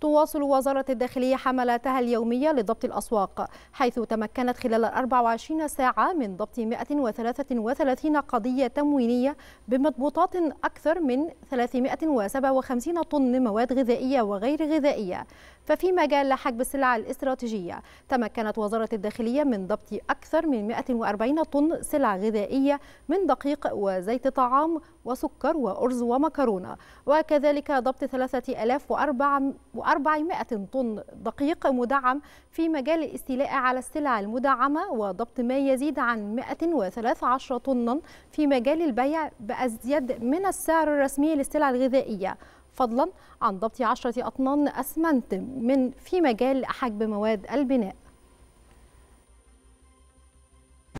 تواصل وزارة الداخلية حملاتها اليومية لضبط الأسواق حيث تمكنت خلال 24 ساعة من ضبط 133 قضية تموينية بمضبوطات أكثر من 357 طن مواد غذائية وغير غذائية ففي مجال حجب السلع الاستراتيجية تمكنت وزارة الداخلية من ضبط أكثر من 140 طن سلع غذائية من دقيق وزيت طعام وسكر وأرز ومكرونة وكذلك ضبط 3400 طن دقيق مدعم في مجال الاستيلاء على السلع المدعمة وضبط ما يزيد عن 113 طنا في مجال البيع بأزيد من السعر الرسمي للسلع الغذائية فضلا عن ضبط 10 أطنان أسمنت من في مجال حجب مواد البناء